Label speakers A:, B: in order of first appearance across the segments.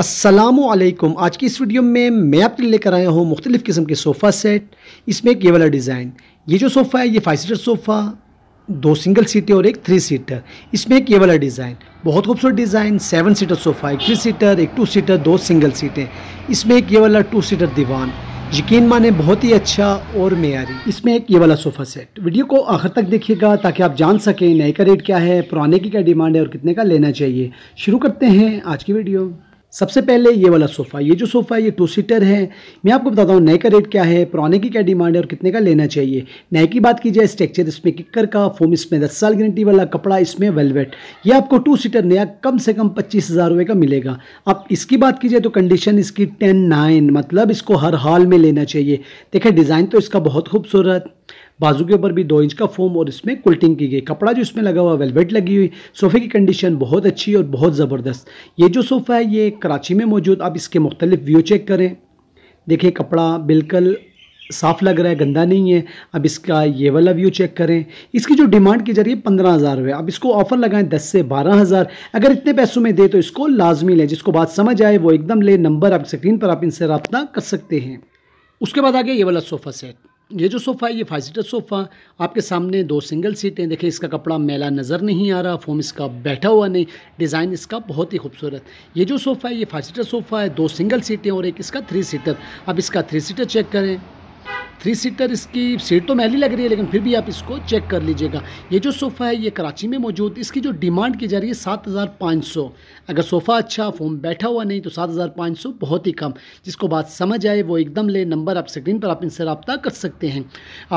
A: असलकुम आज की इस वीडियो में मैं आपके लिए लेकर आया हूँ मुख्तलिफ़ किस्म के सोफ़ा सेट इसमें एक ये वाला डिज़ाइन ये जो सोफ़ा है ये फाइव सीटर सोफ़ा दो सिंगल सीटें और एक थ्री सीटर इसमें एक ये वाला डिज़ाइन बहुत खूबसूरत डिज़ाइन सेवन सीटर सोफ़ा एक थ्री सीटर एक टू सीटर दो सिंगल सीटें इसमें एक ये वाला टू सीटर दीवान यकीन माने बहुत ही अच्छा और मेयारी इसमें एक ये वाला सोफ़ा सेट वीडियो को आखिर तक देखिएगा ताकि आप जान सकें नए का रेट क्या है पुराने की क्या डिमांड है और कितने का लेना चाहिए शुरू करते हैं आज की वीडियो सबसे पहले ये वाला सोफ़ा ये जो सोफ़ा है ये टू सीटर है मैं आपको बताता हूँ नए का रेट क्या है पुराने की क्या डिमांड है और कितने का लेना चाहिए नए की बात की जाए स्ट्रक्चर इसमें किक्कर का फोम इसमें दस साल गारंटी वाला कपड़ा इसमें वेलवेट ये आपको टू सीटर नया कम से कम पच्चीस हज़ार रुपये का मिलेगा अब इसकी बात की जाए तो कंडीशन इसकी टेन नाइन मतलब इसको हर हाल में लेना चाहिए देखिए डिज़ाइन तो इसका बहुत खूबसूरत बाजू के ऊपर भी दो इंच का फोम और इसमें कुल्टिंग की गई कपड़ा जो इसमें लगा हुआ वेलवेट लगी हुई सोफे की कंडीशन बहुत अच्छी और बहुत ज़बरदस्त ये जो सोफ़ा है ये कराची में मौजूद आप इसके मुख्तलिफ व्यू चेक करें देखिए कपड़ा बिल्कुल साफ़ लग रहा है गंदा नहीं है अब इसका ये वाला व्यू चेक करें इसकी जो डिमांड की जा रही है पंद्रह हज़ार रुपये अब इसको ऑफ़र लगाएं दस से बारह हज़ार अगर इतने पैसों में दे तो इसको लाजमी लें जिसको बात समझ आए वो एकदम ले नंबर आप स्क्रीन पर आप इनसे रबता कर सकते हैं उसके बाद आ गया ये वाला सोफ़ा सेट ये जो सोफ़ा है ये फाइव सीटर सोफ़ा आपके सामने दो सिंगल सीटें देखें इसका कपड़ा मेला नज़र नहीं आ रहा फोम इसका बैठा हुआ नहीं डिज़ाइन इसका बहुत ही खूबसूरत ये जो सोफ़ा है ये फाइव सीटर सोफ़ा है दो सिंगल सीटें और एक इसका थ्री सीटर अब इसका थ्री सीटर चेक करें थ्री सीटर इसकी सीट तो महली लग रही है लेकिन फिर भी आप इसको चेक कर लीजिएगा ये जो सोफ़ा है ये कराची में मौजूद इसकी जो डिमांड की जा रही है सात हज़ार पाँच सौ अगर सोफ़ा अच्छा फोम बैठा हुआ नहीं तो सात हज़ार पाँच सौ बहुत ही कम जिसको बात समझ आए वो एकदम ले नंबर आप स्क्रीन पर आप इनसे रबता कर सकते हैं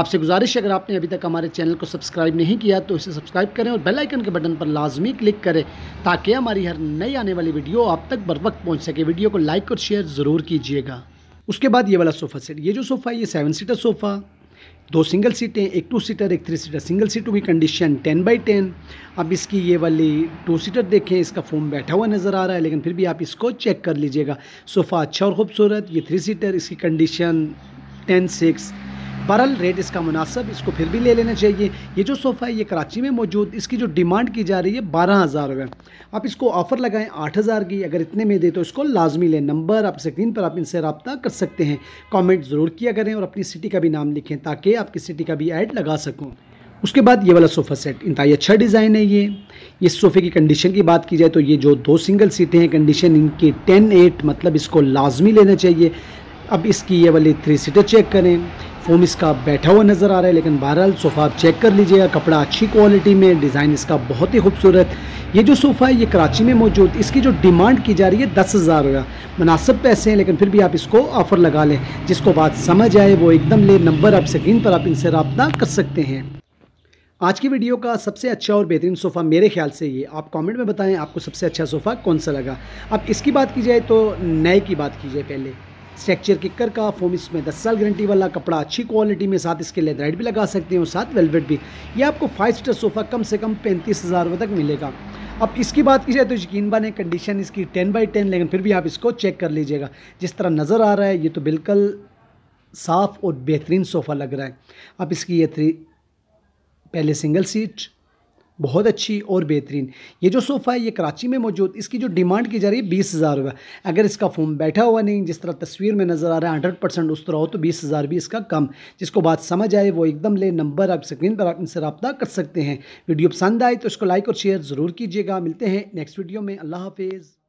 A: आपसे गुजारिश अगर आपने अभी तक हमारे चैनल को सब्सक्राइब नहीं किया तो इसे सब्सक्राइब करें और बेलाइकन के बटन पर लाजमी क्लिक करें ताकि हमारी हर नई आने वाली वीडियो आप तक बर वक्त पहुँच सके वीडियो को लाइक और शेयर ज़रूर कीजिएगा उसके बाद ये वाला सोफ़ा सेट ये जो सोफ़ा है ये सेवन सीटर सोफ़ा दो सिंगल सीटें एक टू सीटर एक थ्री सीटर सिंगल सीटों की कंडीशन टेन बाई टेन अब इसकी ये वाली टू सीटर देखें इसका फोम बैठा हुआ नज़र आ रहा है लेकिन फिर भी आप इसको चेक कर लीजिएगा सोफ़ा अच्छा और ख़ूबसूरत ये थ्री सीटर इसकी कंडीशन टेन सिक्स बहरल रेट इसका मुनासब इसको फिर भी ले लेना चाहिए ये जो सोफ़ा है ये कराची में मौजूद इसकी जो डिमांड की जा रही है बारह हज़ार रुपये आप इसको ऑफ़र लगाएं आठ हज़ार की अगर इतने में दे तो इसको लाजमी लें नंबर आप स्क्रीन पर आप इनसे रबता कर सकते हैं कॉमेंट ज़रूर किया करें और अपनी सिटी का भी नाम लिखें ताकि आपकी सिटी का भी ऐड लगा सकूँ उसके बाद ये वाला सोफ़ा सेट इनता अच्छा डिज़ाइन है ये इस सोफ़े की कंडीशन की बात की जाए तो ये जो दो सिंगल सीटें हैं कंडीशन इनकी टेन एट मतलब इसको लाजमी लेना चाहिए अब इसकी ये वाली थ्री सीटें चेक करें फोम इसका बैठा हुआ नज़र आ रहा है लेकिन बहरहाल सोफ़ा आप चेक कर लीजिएगा कपड़ा अच्छी क्वालिटी में डिज़ाइन इसका बहुत ही खूबसूरत ये जो सोफ़ा है ये कराची में मौजूद इसकी जो डिमांड की जा रही है दस हज़ार रुपया मुनासब पैसे हैं लेकिन फिर भी आप इसको ऑफ़र लगा लें जिसको बात समझ आए वो एकदम ले नंबर आप स्क्रीन पर आप इनसे रबता कर सकते हैं आज की वीडियो का सबसे अच्छा और बेहतरीन सोफ़ा मेरे ख्याल से ये आप कमेंट में बताएं आपको सबसे अच्छा सोफ़ा कौन सा लगा अब इसकी बात की जाए तो नए की बात की जाए पहले स्ट्रक्चर किकर का फोम इसमें दस साल गारंटी वाला कपड़ा अच्छी क्वालिटी में साथ इसके लेदराइट भी लगा सकते हैं और साथ वेलवेट भी ये आपको फाइव स्टार सोफ़ा कम से कम पैंतीस हज़ार रुपये तक मिलेगा अब इसकी बात की जाए तो यकीन बने कंडीशन इसकी टेन बाई टेन लेकिन फिर भी आप इसको चेक कर लीजिएगा जिस तरह नज़र आ रहा है ये तो बिल्कुल साफ़ और बेहतरीन सोफ़ा लग रहा है अब इसकी ये थ्री पहले सिंगल सीट बहुत अच्छी और बेहतरीन ये जो सोफ़ा है ये कराची में मौजूद इसकी जो डिमांड की जा रही है बीस हज़ार रुपये अगर इसका फोम बैठा हुआ नहीं जिस तरह तस्वीर में नज़र आ रहा है हंड्रेड परसेंट उस तरह हो तो बीस हज़ार भी इसका कम जिसको बात समझ आए वो एकदम ले नंबर आप स्क्रीन पर आप इनसे रबा कर सकते हैं वीडियो पसंद आए तो इसको लाइक और शेयर ज़रूर कीजिएगा मिलते हैं नेक्स्ट वीडियो में अल्लाह हाफिज़